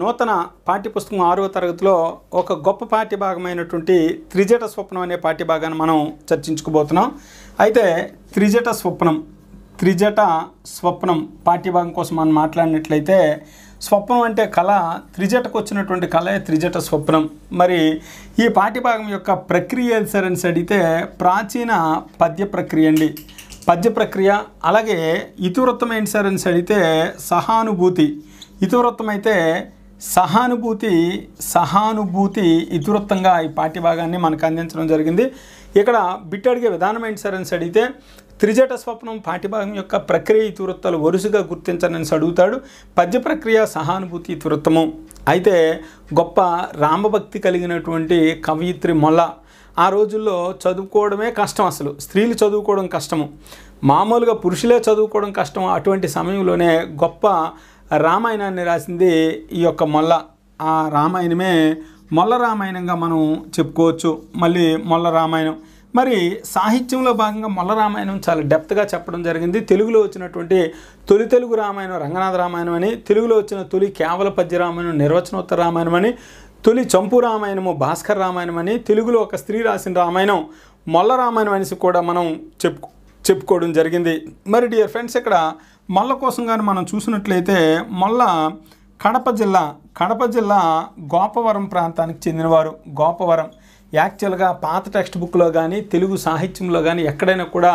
నూతన పాఠ్యపుస్తకం ఆరవ తరగతిలో ఒక గొప్ప పాఠ్యభాగమైనటువంటి త్రిజట స్వప్నం అనే పాఠ్యభాగాన్ని మనం చర్చించుకోబోతున్నాం అయితే త్రిజట స్వప్నం త్రిజట స్వప్నం పాఠ్యభాగం కోసం మనం మాట్లాడినట్లయితే స్వప్నం అంటే కళ త్రిజటకు వచ్చినటువంటి కళే త్రిజట స్వప్నం మరి ఈ పాఠ్యభాగం యొక్క ప్రక్రియ సరెన్స్ అడిగితే ప్రాచీన పద్య ప్రక్రియ అండి పద్య ప్రక్రియ అలాగే ఇతివృత్తం ఏంటి సార్ అని అడిగితే సహానుభూతి ఇతివృత్తం అయితే సహానుభూతి సహానుభూతి ఇతివృత్తంగా ఈ పాఠ్యభాగాన్ని మనకు అందించడం జరిగింది ఇక్కడ బిట్ అడిగే విధానం ఏంటి సార్ అని అడిగితే త్రిజట స్వప్నం పాఠ్యభాగం యొక్క ప్రక్రియ ఇతివృత్తాలు వరుసగా గుర్తించనని అడుగుతాడు పద్య ప్రక్రియ సహానుభూతి ఇతివృత్తము అయితే గొప్ప రామభక్తి కలిగినటువంటి కవయిత్రి మొల్ల ఆ రోజుల్లో చదువుకోవడమే కష్టం అసలు స్త్రీలు చదువుకోవడం కష్టము మామూలుగా పురుషులే చదువుకోవడం కష్టం అటువంటి సమయంలోనే గొప్ప రామాయణాన్ని రాసింది ఈ యొక్క మొల్ల ఆ రామాయణమే మొల్ల రామాయణంగా మనం చెప్పుకోవచ్చు మళ్ళీ మొల్ల రామాయణం మరి సాహిత్యంలో భాగంగా మొల్ల రామాయణం చాలా డెప్త్గా చెప్పడం జరిగింది తెలుగులో వచ్చినటువంటి తొలి తెలుగు రామాయణం రంగనాథ రామాయణం అని తెలుగులో వచ్చిన తొలి కేవల పద్య రామాయణం నిర్వచనోత్తర రామాయణం అని తొలి చంపు రామాయణము భాస్కర్ రామాయణం అని తెలుగులో ఒక స్త్రీ రాసిన రామాయణం మొల్ల రామాయణం అనేసి కూడా మనం చెప్పు చెప్పుకోవడం జరిగింది మరి డియర్ ఫ్రెండ్స్ ఇక్కడ మళ్ళ కోసం కానీ మనం చూసినట్లయితే మళ్ళ కడప జిల్లా కడప జిల్లా గోపవరం ప్రాంతానికి చెందినవారు గోపవరం యాక్చువల్గా పాత టెక్స్ట్ బుక్లో కానీ తెలుగు సాహిత్యంలో కానీ ఎక్కడైనా కూడా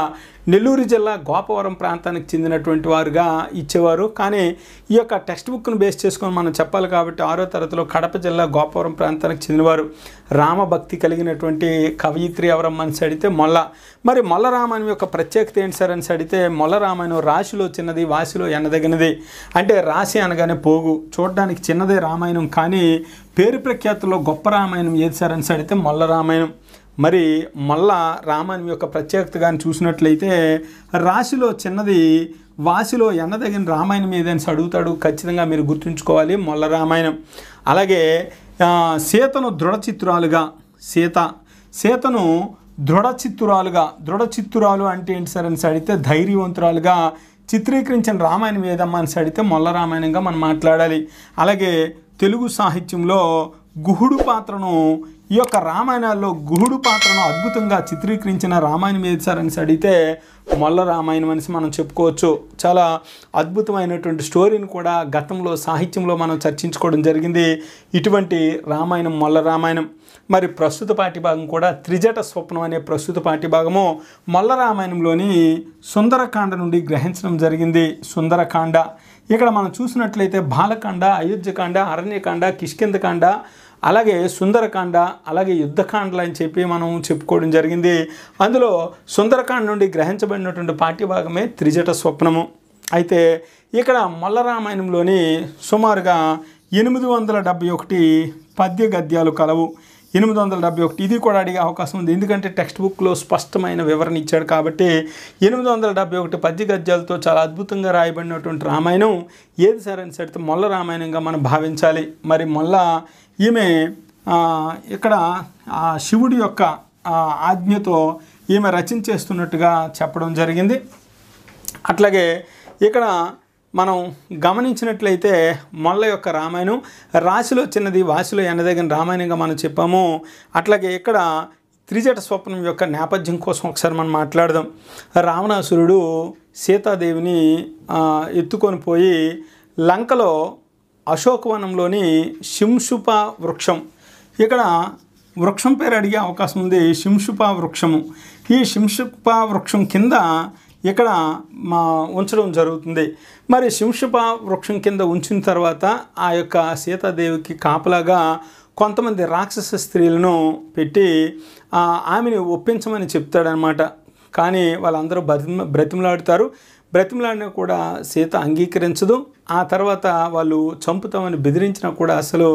నెల్లూరు జిల్లా గోపవరం ప్రాంతానికి చెందినటువంటి వారుగా ఇచ్చేవారు కానీ ఈ యొక్క టెక్స్ట్ బుక్ను బేస్ చేసుకొని మనం చెప్పాలి కాబట్టి ఆరో తరగతిలో కడప జిల్లా గోపవరం ప్రాంతానికి చెందినవారు రామభక్తి కలిగినటువంటి కవయిత్రి ఎవరమ్మని అడిగితే మొల్ల మరి మొల్ల రామాయణం యొక్క ప్రత్యేకత ఏంటి సార్ అని అడిగితే మొల్ల రామాయణం రాశిలో చిన్నది వాసిలో ఎన్నదగినది అంటే రాశి అనగానే పోగు చూడడానికి చిన్నదే రామాయణం కానీ పేరు ప్రఖ్యాతుల్లో గొప్ప రామాయణం ఏది సార్ అని అడిగితే మొల్ల రామాయణం మరి మళ్ళా రామాయణం యొక్క ప్రత్యేకత కానీ చూసినట్లయితే రాశిలో చిన్నది వాసిలో ఎన్నదగిన రామాయణం ఏదైనా అడుగుతాడు ఖచ్చితంగా మీరు గుర్తుంచుకోవాలి మొల్ల రామాయణం అలాగే సీతను దృఢ చిత్రాలుగా సీత సీతను దృఢ దృఢచిత్తురాలు దృఢ అంటే ఏంటి సార్ అని అడిగితే ధైర్యవంతురాలుగా చిత్రీకరించిన రామాయణం ఏదమ్మా అని అడిగితే మొల్ల రామాయణంగా మనం మాట్లాడాలి అలాగే తెలుగు సాహిత్యంలో గుహుడు పాత్రను ఈ యొక్క రామాయణాల్లో గుహుడు పాత్రను అద్భుతంగా చిత్రీకరించిన రామాయణం ఏది సార్ అనేసి అడిగితే మొల్ల రామాయణం అనేసి మనం చెప్పుకోవచ్చు చాలా అద్భుతమైనటువంటి స్టోరీని కూడా గతంలో సాహిత్యంలో మనం చర్చించుకోవడం జరిగింది ఇటువంటి రామాయణం మొల్ల రామాయణం మరి ప్రస్తుత పాఠ్యభాగం కూడా త్రిజట స్వప్నం అనే ప్రస్తుత పాఠ్యభాగము మల్లరామాయణంలోని సుందరకాండ నుండి గ్రహించడం జరిగింది సుందరకాండ ఇక్కడ మనం చూసినట్లయితే బాలకాండ అయోధ్యకాండ అరణ్యకాండ కిష్కిందకాండ అలాగే సుందరకాండ అలాగే యుద్ధకాండలు అని చెప్పి మనం చెప్పుకోవడం జరిగింది అందులో సుందరకాండ నుండి గ్రహించబడినటువంటి పాఠ్యభాగమే త్రిజట స్వప్నము అయితే ఇక్కడ మల్లరామాయణంలోని సుమారుగా ఎనిమిది వందల డెబ్భై ఒకటి పద్య గద్యాలు కలవు ఎనిమిది వందల డెబ్బై ఒకటి ఇది కూడా అడిగే అవకాశం ఉంది ఎందుకంటే టెక్స్ట్ బుక్లో స్పష్టమైన వివరణ ఇచ్చాడు కాబట్టి ఎనిమిది వందల డెబ్బై ఒకటి పద్య గద్యాలతో చాలా అద్భుతంగా రాయబడినటువంటి రామాయణం ఏది సరైన సరితే మొల్ల రామాయణంగా మనం భావించాలి మరి మొల్ల ఈమె ఇక్కడ శివుడి యొక్క ఆజ్ఞతో ఈమె రచించేస్తున్నట్టుగా చెప్పడం జరిగింది అట్లాగే ఇక్కడ మనం గమనించినట్లయితే మొల్ల యొక్క రామాయణం రాశిలో చిన్నది వాసిలో ఎన్నదగిన రామాయణంగా మనం చెప్పాము అట్లాగే ఇక్కడ త్రిజట స్వప్నం యొక్క నేపథ్యం కోసం ఒకసారి మనం మాట్లాడదాం రావణాసురుడు సీతాదేవిని ఎత్తుకొని పోయి లంకలో అశోకవనంలోని శింషుప వృక్షం ఇక్కడ వృక్షం పేరు అడిగే అవకాశం ఉంది శింషుప వృక్షము ఈ శింషుప వృక్షం కింద ఇక్కడ మా ఉంచడం జరుగుతుంది మరి శింషప వృక్షం కింద ఉంచిన తర్వాత ఆ యొక్క సీతాదేవికి కాపలాగా కొంతమంది రాక్షస స్త్రీలను పెట్టి ఆమెని ఒప్పించమని చెప్తాడనమాట కానీ వాళ్ళందరూ బ్రతిమ బ్రతిమలాడుతారు బ్రతిమలాడిన కూడా సీత అంగీకరించదు ఆ తర్వాత వాళ్ళు చంపుతామని బెదిరించినా కూడా అసలు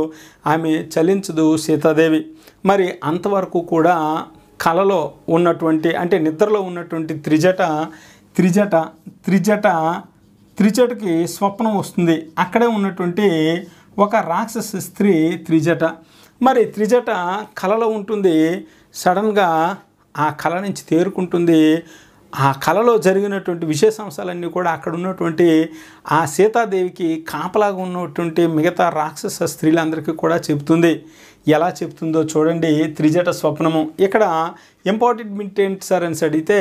ఆమె చలించదు సీతాదేవి మరి అంతవరకు కూడా కలలో ఉన్నటువంటి అంటే నిద్రలో ఉన్నటువంటి త్రిజట త్రిజట త్రిజట త్రిజటకి స్వప్నం వస్తుంది అక్కడే ఉన్నటువంటి ఒక రాక్షస స్త్రీ త్రిజట మరి త్రిజట కళలో ఉంటుంది సడన్గా ఆ కళ నుంచి తేరుకుంటుంది ఆ కళలో జరిగినటువంటి విశేషాంశాలన్నీ కూడా అక్కడ ఉన్నటువంటి ఆ సీతాదేవికి కాపలాగా ఉన్నటువంటి మిగతా రాక్షస స్త్రీలందరికీ కూడా చెబుతుంది ఎలా చెప్తుందో చూడండి త్రిజట స్వప్నము ఇక్కడ ఇంపార్టెంట్ మిట్ ఏంటి సార్ అని అడిగితే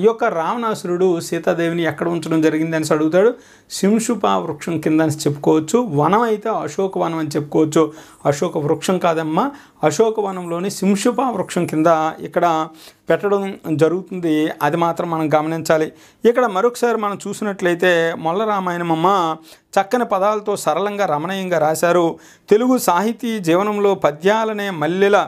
ఈ యొక్క రావణాసురుడు సీతాదేవిని ఎక్కడ ఉంచడం జరిగింది అని అడుగుతాడు శింషుపా వృక్షం కింద అని చెప్పుకోవచ్చు వనం అయితే అశోక వనం అని చెప్పుకోవచ్చు అశోక వృక్షం కాదమ్మా అశోక వనంలోని శింషుపా వృక్షం కింద ఇక్కడ పెట్టడం జరుగుతుంది అది మాత్రం మనం గమనించాలి ఇక్కడ మరొకసారి మనం చూసినట్లయితే మొల్ల రామాయణమమ్మ చక్కని పదాలతో సరళంగా రమణీయంగా రాశారు తెలుగు సాహితీ జీవనంలో పద్యాలనే మల్లెల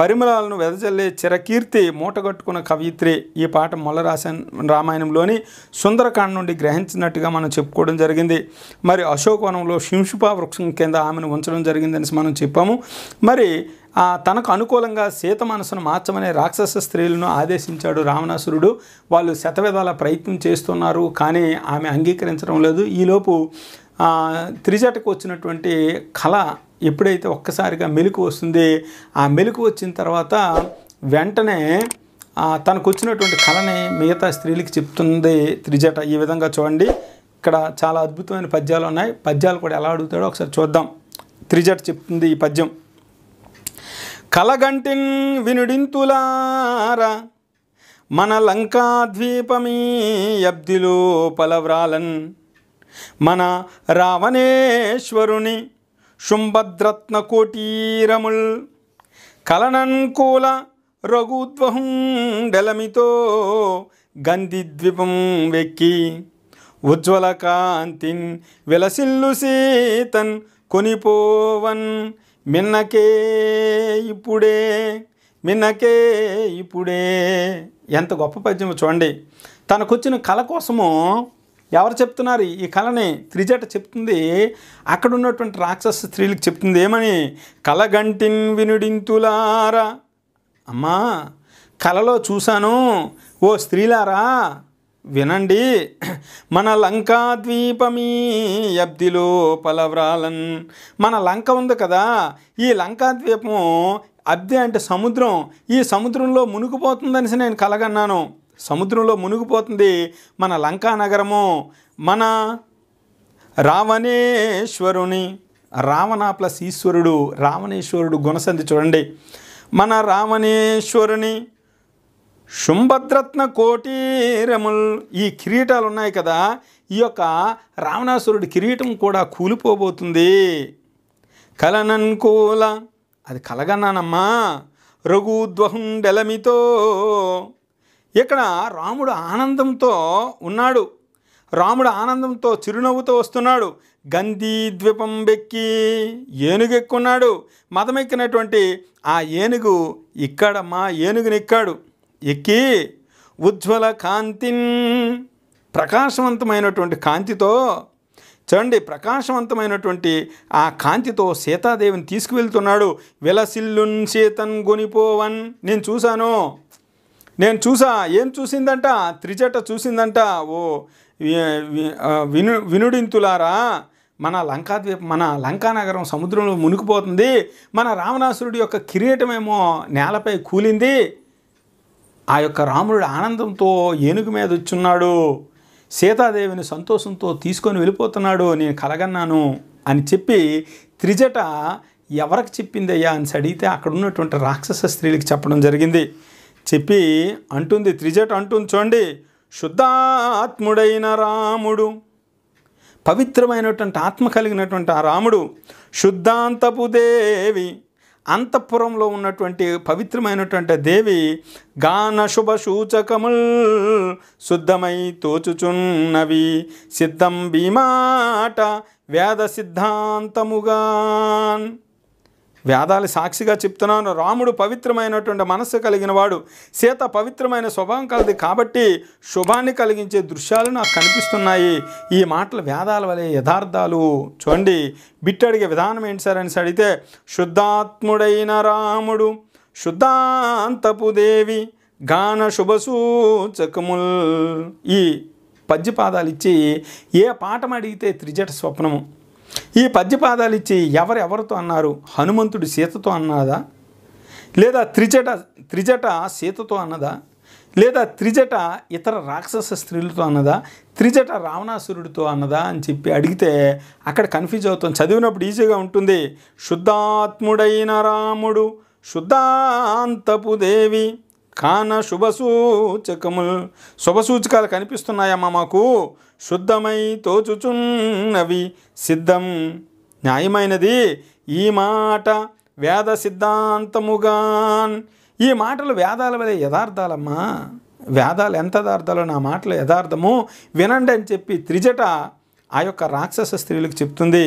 పరిమళాలను వెదజల్లే చిరకీర్తి మూటగట్టుకున్న కవిత్రి ఈ పాట మొల్లరాసన్ రామాయణంలోని సుందరకాండ నుండి గ్రహించినట్టుగా మనం చెప్పుకోవడం జరిగింది మరి అశోకవనంలో శింషుపా వృక్షం కింద ఆమెను ఉంచడం జరిగిందని మనం చెప్పాము మరి తనకు అనుకూలంగా సీత మనసును మార్చమనే రాక్షస స్త్రీలను ఆదేశించాడు రావణాసురుడు వాళ్ళు శతవిధాల ప్రయత్నం చేస్తున్నారు కానీ ఆమె అంగీకరించడం లేదు ఈలోపు త్రిజటకు వచ్చినటువంటి కళ ఎప్పుడైతే ఒక్కసారిగా మెలుకు వస్తుంది ఆ మెలుకు వచ్చిన తర్వాత వెంటనే తనకు వచ్చినటువంటి కళని మిగతా స్త్రీలకి చెప్తుంది త్రిజట ఈ విధంగా చూడండి ఇక్కడ చాలా అద్భుతమైన పద్యాలు ఉన్నాయి పద్యాలు కూడా ఎలా అడుగుతాడో ఒకసారి చూద్దాం త్రిజట చెప్తుంది ఈ పద్యం కలగంటిన్ వినుడింతులారా మన లంకాద్వీపమీ అబ్దిలో పలవ్రాలన్ మన రావణేశ్వరుని శుంభద్రత్న కోటీరముల్ కలనంకూల రఘుద్వహుండలమితో గంధిద్వీపం వెక్కి ఉజ్వల కాంతిన్ విలసిల్లు సీతన్ కొనిపోవన్ మిన్నకే ఇప్పుడే మిన్నకే ఇప్పుడే ఎంత గొప్ప పద్యము చూడండి తనకొచ్చిన కళ కోసము ఎవరు చెప్తున్నారు ఈ కళని త్రిజట చెప్తుంది అక్కడ ఉన్నటువంటి రాక్షస స్త్రీలకు చెప్తుంది ఏమని కలగంటిన్ వినుడింతులారా అమ్మా కలలో చూశాను ఓ స్త్రీలారా వినండి మన లంకా ద్వీపమీ అబ్దిలో పలవ్రాలన్ మన లంక ఉంది కదా ఈ లంకా ద్వీపం అబ్ది అంటే సముద్రం ఈ సముద్రంలో మునిగిపోతుందనిసి నేను కలగన్నాను సముద్రంలో మునిగిపోతుంది మన లంకా నగరము మన రావణేశ్వరుని రావణ ప్లస్ ఈశ్వరుడు రావణేశ్వరుడు గుణసంధి చూడండి మన రావణేశ్వరుని శుంభద్రత్న కోటీరముల్ ఈ కిరీటాలు ఉన్నాయి కదా ఈ యొక్క రావణాసురుడి కిరీటం కూడా కూలిపోబోతుంది కలననుకూల అది కలగన్నానమ్మా రఘుద్వహుండెలమితో ఇక్కడ రాముడు ఆనందంతో ఉన్నాడు రాముడు ఆనందంతో చిరునవ్వుతో వస్తున్నాడు గంధీ ద్వీపం బెక్కి ఏనుగెక్కున్నాడు మతమెక్కినటువంటి ఆ ఏనుగు ఇక్కడ మా ఏనుగుని ఎక్కాడు ఎక్కి ఉజ్వల కాంతిన్ ప్రకాశవంతమైనటువంటి కాంతితో చూడండి ప్రకాశవంతమైనటువంటి ఆ కాంతితో సీతాదేవిని తీసుకువెళ్తున్నాడు విలసిల్లున్ సీతన్ గునిపోవన్ నేను చూశాను నేను చూసా ఏం చూసిందంట త్రిజట చూసిందంట ఓ విను వినుడింతులారా మన లంకాద్వీప మన లంకానగరం సముద్రంలో మునిగిపోతుంది మన రావణాసురుడి యొక్క కిరీటమేమో నేలపై కూలింది ఆ యొక్క రాముడు ఆనందంతో ఏనుగు మీద వచ్చున్నాడు సీతాదేవిని సంతోషంతో తీసుకొని వెళ్ళిపోతున్నాడు నేను కలగన్నాను అని చెప్పి త్రిజట ఎవరికి చెప్పిందయ్యా అని అడిగితే అక్కడ ఉన్నటువంటి రాక్షస స్త్రీలకు చెప్పడం జరిగింది చెప్పి అంటుంది త్రిజట అంటుంది చూడండి శుద్ధాత్ముడైన రాముడు పవిత్రమైనటువంటి ఆత్మ కలిగినటువంటి ఆ రాముడు శుద్ధాంతపు దేవి అంతఃపురంలో ఉన్నటువంటి పవిత్రమైనటువంటి దేవి గాన శుభ సూచకముల్ శుద్ధమై తోచుచున్నవి సిద్ధం భీమాట వేద సిద్ధాంతముగాన్ వేదాలు సాక్షిగా చెప్తున్నాను రాముడు పవిత్రమైనటువంటి మనస్సు కలిగిన వాడు సీత పవిత్రమైన స్వభావం కలది కాబట్టి శుభాన్ని కలిగించే దృశ్యాలు నాకు కనిపిస్తున్నాయి ఈ మాటలు వేదాల వలె యథార్థాలు చూడండి బిట్టడిగే విధానం ఏంటి సార్ అని అడిగితే శుద్ధాత్ముడైన రాముడు శుద్ధాంతపు దేవి గాన శుభసూచకముల్ ఈ పద్యపాదాలు ఇచ్చి ఏ పాఠం అడిగితే త్రిజట స్వప్నము ఈ పద్యపాదాలు ఇచ్చి ఎవరెవరితో అన్నారు హనుమంతుడు సీతతో అన్నదా లేదా త్రిజట త్రిజట సీతతో అన్నదా లేదా త్రిజట ఇతర రాక్షస స్త్రీలతో అన్నదా త్రిజట రావణాసురుడితో అన్నదా అని చెప్పి అడిగితే అక్కడ కన్ఫ్యూజ్ అవుతుంది చదివినప్పుడు ఈజీగా ఉంటుంది శుద్ధాత్ముడైన రాముడు శుద్ధాంతపు దేవి కాన శుభసూచకముల్ శుభసూచకాలు కనిపిస్తున్నాయమ్మా మాకు శుద్ధమై తోచుచున్నవి సిద్ధం న్యాయమైనది ఈ మాట వేద సిద్ధాంతముగాన్ ఈ మాటలు వేదాల వలె యథార్థాలమ్మా వేదాలు ఎంత యదార్థాలో నా మాటలు యథార్థము వినండి అని చెప్పి త్రిజట ఆ యొక్క రాక్షస స్త్రీలకు చెప్తుంది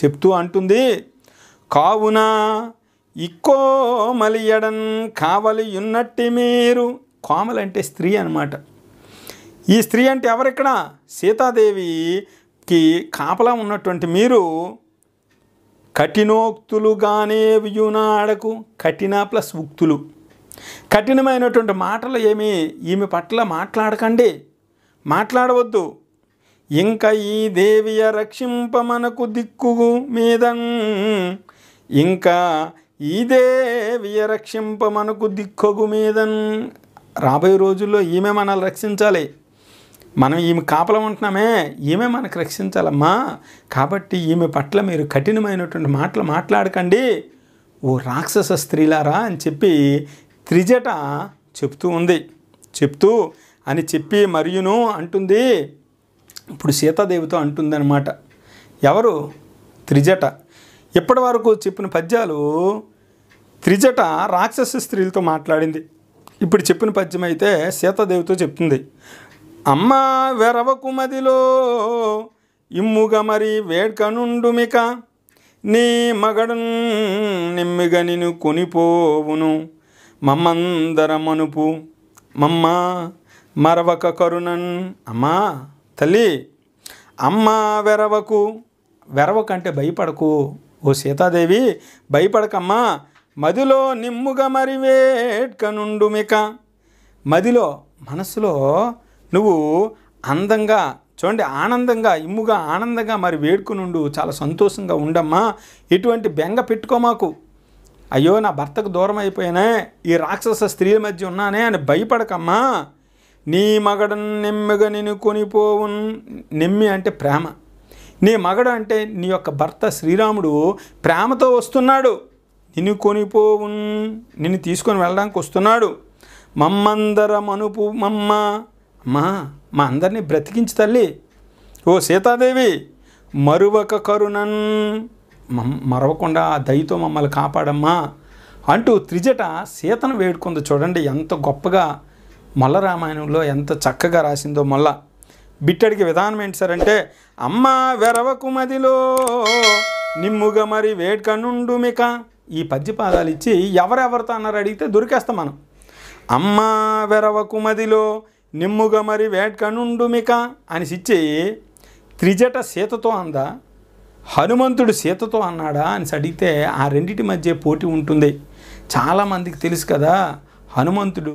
చెప్తూ అంటుంది కావున కావలి కావలియున్నట్టి మీరు కోమలంటే స్త్రీ అనమాట ఈ స్త్రీ అంటే ఎవరిక్కడ సీతాదేవికి కాపలా ఉన్నటువంటి మీరు కఠినోక్తులుగానే వియునాడకు కఠిన ప్లస్ ఉక్తులు కఠినమైనటువంటి మాటలు ఏమి ఈమె పట్ల మాట్లాడకండి మాట్లాడవద్దు ఇంకా ఈ దేవియ రక్షింప మనకు దిక్కు మీద ఇంకా ఇదే వ్యరక్షింప మనకు దిక్కగు మీదన్ రాబోయే రోజుల్లో ఈమె మనల్ని రక్షించాలి మనం ఈమె కాపలం ఉంటున్నామే ఈమె మనకు రక్షించాలమ్మా కాబట్టి ఈమె పట్ల మీరు కఠినమైనటువంటి మాటలు మాట్లాడకండి ఓ రాక్షస స్త్రీలారా అని చెప్పి త్రిజట చెప్తూ ఉంది చెప్తూ అని చెప్పి మరియును అంటుంది ఇప్పుడు సీతాదేవితో అంటుందన్నమాట ఎవరు త్రిజట ఇప్పటి వరకు చెప్పిన పద్యాలు త్రిజట రాక్షస స్త్రీలతో మాట్లాడింది ఇప్పుడు చెప్పిన పద్యం అయితే సీతాదేవితో చెప్తుంది అమ్మ వెరవకుమదిలో ఇమ్ముగ మరి వేడ్కనుండుమిక నీ మగడు నిమ్మిగ నిను కొనిపోవును మమ్మందరమనుపు మమ్మ మరవక కరుణన్ అమ్మా తల్లి అమ్మ వెరవకు వెరవకంటే భయపడకు ఓ సీతాదేవి భయపడకమ్మా మదిలో నిమ్ముగా మరి వేట్కనుండుమిక మదిలో మనసులో నువ్వు అందంగా చూడండి ఆనందంగా ఇమ్ముగా ఆనందంగా మరి వేడుకునుండు చాలా సంతోషంగా ఉండమ్మా ఎటువంటి బెంగ పెట్టుకో మాకు అయ్యో నా భర్తకు దూరం అయిపోయానే ఈ రాక్షస స్త్రీల మధ్య ఉన్నానే అని భయపడకమ్మా నీ మగడన్ నెమ్మిగా నేను కొనిపోవు నెమ్మి అంటే ప్రేమ నీ మగడు అంటే నీ యొక్క భర్త శ్రీరాముడు ప్రేమతో వస్తున్నాడు నిన్ను కొనిపోవున్ నిన్ను తీసుకొని వెళ్ళడానికి వస్తున్నాడు మమ్మందరం అనుపు మమ్మ మా మా అందరినీ బ్రతికించి తల్లి ఓ సీతాదేవి మరువక కరుణన్ మరవకుండా ఆ దయతో మమ్మల్ని కాపాడమ్మా అంటూ త్రిజట సీతను వేడుకుంది చూడండి ఎంత గొప్పగా మల్ల రామాయణంలో ఎంత చక్కగా రాసిందో మళ్ళా బిట్టడికి విధానం ఏంటి సార్ అంటే అమ్మ వెరవకుమదిలో నిమ్ముగ మరి వేడుకనుండు మిక ఈ పద్య పాదాలు ఇచ్చి ఎవరెవరితో అన్నారు అడిగితే దొరికేస్తాం మనం అమ్మ వెరవకుమదిలో నిమ్ముగ మరి వేడుకనుండు మిక అనిసి ఇచ్చి త్రిజట సీతతో అందా హనుమంతుడు సీతతో అన్నాడా అని అడిగితే ఆ రెండింటి మధ్య పోటీ ఉంటుంది చాలామందికి తెలుసు కదా హనుమంతుడు